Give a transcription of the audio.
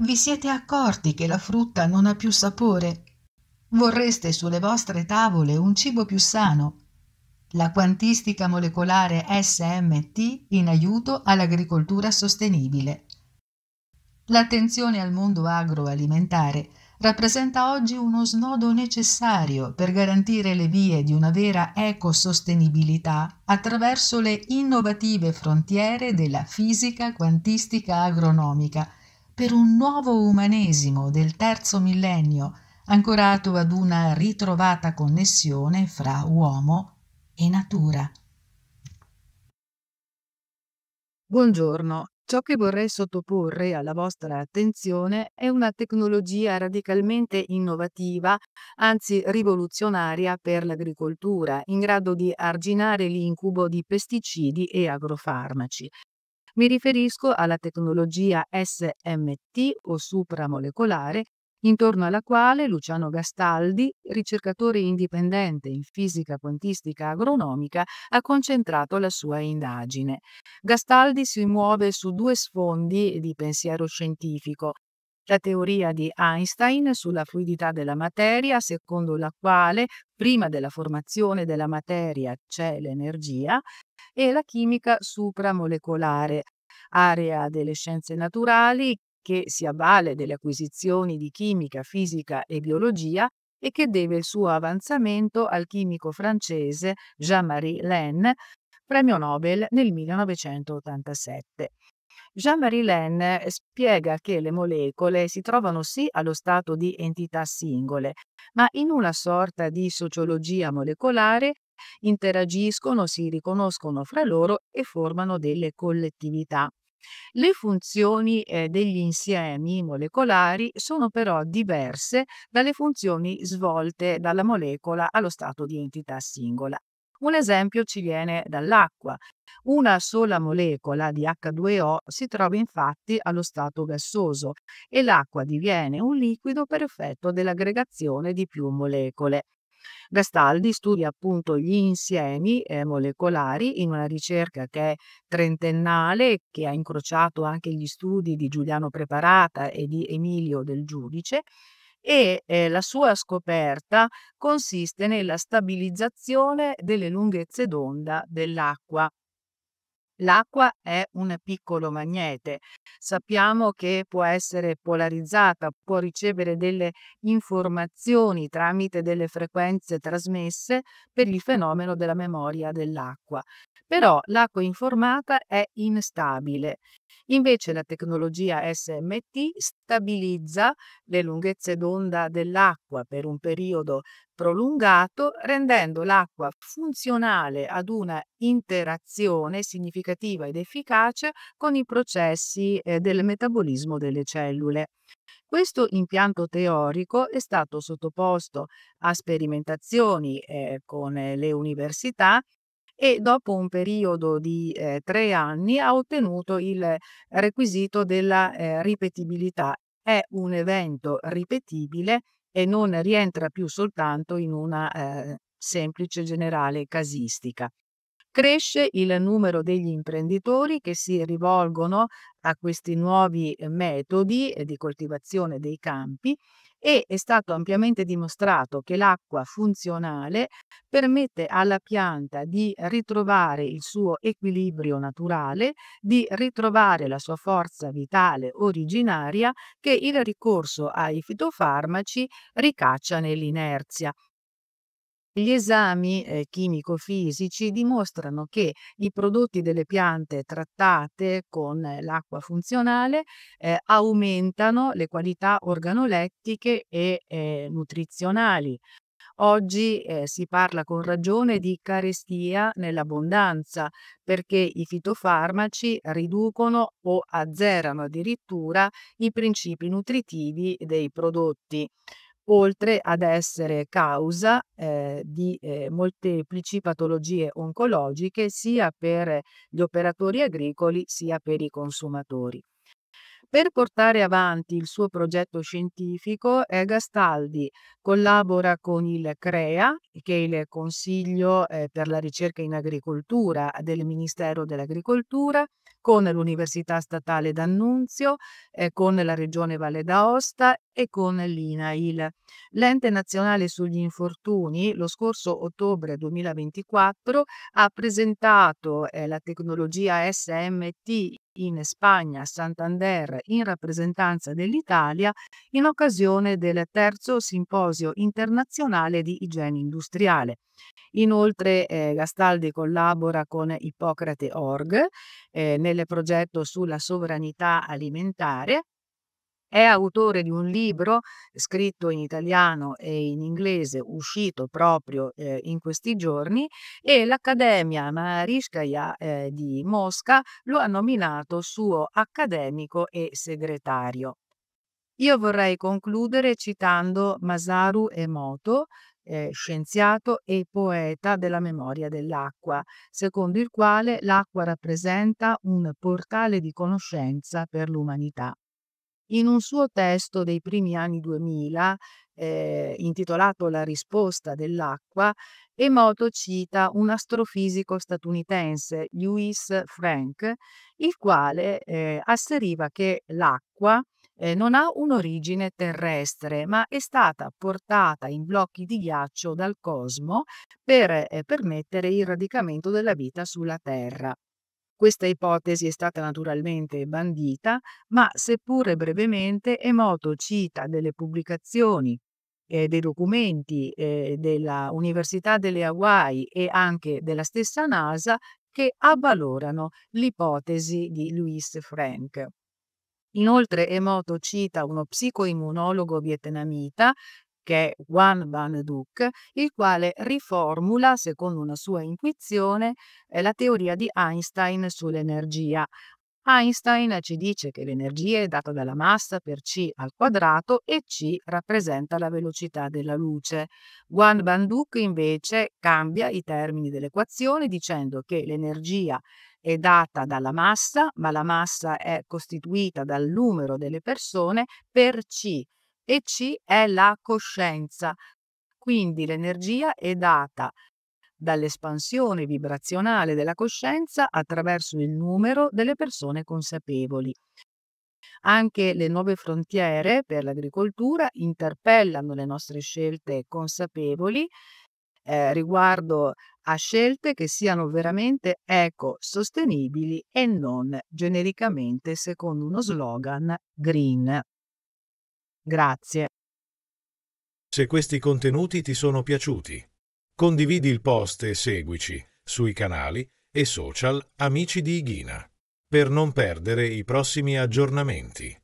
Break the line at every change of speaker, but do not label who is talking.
Vi siete accorti che la frutta non ha più sapore? Vorreste sulle vostre tavole un cibo più sano? La quantistica molecolare SMT in aiuto all'agricoltura sostenibile. L'attenzione al mondo agroalimentare rappresenta oggi uno snodo necessario per garantire le vie di una vera ecosostenibilità attraverso le innovative frontiere della fisica quantistica agronomica per un nuovo umanesimo del terzo millennio ancorato ad una ritrovata connessione fra uomo e natura. Buongiorno, ciò che vorrei sottoporre alla vostra attenzione è una tecnologia radicalmente innovativa, anzi rivoluzionaria per l'agricoltura, in grado di arginare l'incubo di pesticidi e agrofarmaci. Mi riferisco alla tecnologia SMT o supramolecolare, intorno alla quale Luciano Gastaldi, ricercatore indipendente in fisica quantistica agronomica, ha concentrato la sua indagine. Gastaldi si muove su due sfondi di pensiero scientifico, la teoria di Einstein sulla fluidità della materia, secondo la quale prima della formazione della materia c'è l'energia, e la chimica supramolecolare, area delle scienze naturali che si avvale delle acquisizioni di chimica, fisica e biologia e che deve il suo avanzamento al chimico francese Jean-Marie Lenn, premio Nobel nel 1987. Jean-Marie Len eh, spiega che le molecole si trovano sì allo stato di entità singole, ma in una sorta di sociologia molecolare interagiscono, si riconoscono fra loro e formano delle collettività. Le funzioni eh, degli insiemi molecolari sono però diverse dalle funzioni svolte dalla molecola allo stato di entità singola. Un esempio ci viene dall'acqua. Una sola molecola di H2O si trova infatti allo stato gassoso e l'acqua diviene un liquido per effetto dell'aggregazione di più molecole. Gastaldi studia appunto gli insiemi eh, molecolari in una ricerca che è trentennale, che ha incrociato anche gli studi di Giuliano Preparata e di Emilio del Giudice, e eh, la sua scoperta consiste nella stabilizzazione delle lunghezze d'onda dell'acqua L'acqua è un piccolo magnete. Sappiamo che può essere polarizzata, può ricevere delle informazioni tramite delle frequenze trasmesse per il fenomeno della memoria dell'acqua. Però l'acqua informata è instabile. Invece la tecnologia SMT stabilizza le lunghezze d'onda dell'acqua per un periodo prolungato, rendendo l'acqua funzionale ad una interazione significativa ed efficace con i processi eh, del metabolismo delle cellule. Questo impianto teorico è stato sottoposto a sperimentazioni eh, con le università e dopo un periodo di eh, tre anni ha ottenuto il requisito della eh, ripetibilità. È un evento ripetibile e non rientra più soltanto in una eh, semplice generale casistica. Cresce il numero degli imprenditori che si rivolgono a questi nuovi eh, metodi eh, di coltivazione dei campi e è stato ampiamente dimostrato che l'acqua funzionale permette alla pianta di ritrovare il suo equilibrio naturale, di ritrovare la sua forza vitale originaria che il ricorso ai fitofarmaci ricaccia nell'inerzia. Gli esami eh, chimico-fisici dimostrano che i prodotti delle piante trattate con eh, l'acqua funzionale eh, aumentano le qualità organolettiche e eh, nutrizionali. Oggi eh, si parla con ragione di carestia nell'abbondanza perché i fitofarmaci riducono o azzerano addirittura i principi nutritivi dei prodotti oltre ad essere causa eh, di eh, molteplici patologie oncologiche sia per gli operatori agricoli sia per i consumatori. Per portare avanti il suo progetto scientifico, eh, Gastaldi collabora con il CREA, che è il Consiglio eh, per la ricerca in agricoltura del Ministero dell'Agricoltura, con l'Università Statale d'Annunzio, eh, con la Regione Valle d'Aosta e con l'INAIL. L'Ente Nazionale sugli Infortuni lo scorso ottobre 2024 ha presentato eh, la tecnologia SMT in Spagna, Santander, in rappresentanza dell'Italia, in occasione del terzo simposio internazionale di igiene industriale. Inoltre eh, Gastaldi collabora con Ippocrate Org eh, nel progetto sulla sovranità alimentare è autore di un libro scritto in italiano e in inglese, uscito proprio eh, in questi giorni, e l'Accademia Maharishkaya eh, di Mosca lo ha nominato suo accademico e segretario. Io vorrei concludere citando Masaru Emoto, eh, scienziato e poeta della memoria dell'acqua, secondo il quale l'acqua rappresenta un portale di conoscenza per l'umanità. In un suo testo dei primi anni 2000, eh, intitolato La risposta dell'acqua, Emoto cita un astrofisico statunitense, Lewis Frank, il quale eh, asseriva che l'acqua eh, non ha un'origine terrestre, ma è stata portata in blocchi di ghiaccio dal cosmo per eh, permettere il radicamento della vita sulla Terra. Questa ipotesi è stata naturalmente bandita, ma seppure brevemente Emoto cita delle pubblicazioni eh, dei documenti eh, della delle Hawaii e anche della stessa NASA che avvalorano l'ipotesi di Louis Frank. Inoltre Emoto cita uno psicoimmunologo vietnamita che è Juan Van Duc, il quale riformula, secondo una sua intuizione, eh, la teoria di Einstein sull'energia. Einstein ci dice che l'energia è data dalla massa per c al quadrato e c rappresenta la velocità della luce. Juan Van Duc invece cambia i termini dell'equazione dicendo che l'energia è data dalla massa, ma la massa è costituita dal numero delle persone per c e C è la coscienza. Quindi l'energia è data dall'espansione vibrazionale della coscienza attraverso il numero delle persone consapevoli. Anche le nuove frontiere per l'agricoltura interpellano le nostre scelte consapevoli eh, riguardo a scelte che siano veramente ecosostenibili e non genericamente secondo uno slogan green. Grazie. Se questi contenuti ti sono piaciuti, condividi il post e seguici sui canali e social Amici di Ighina per non perdere i prossimi aggiornamenti.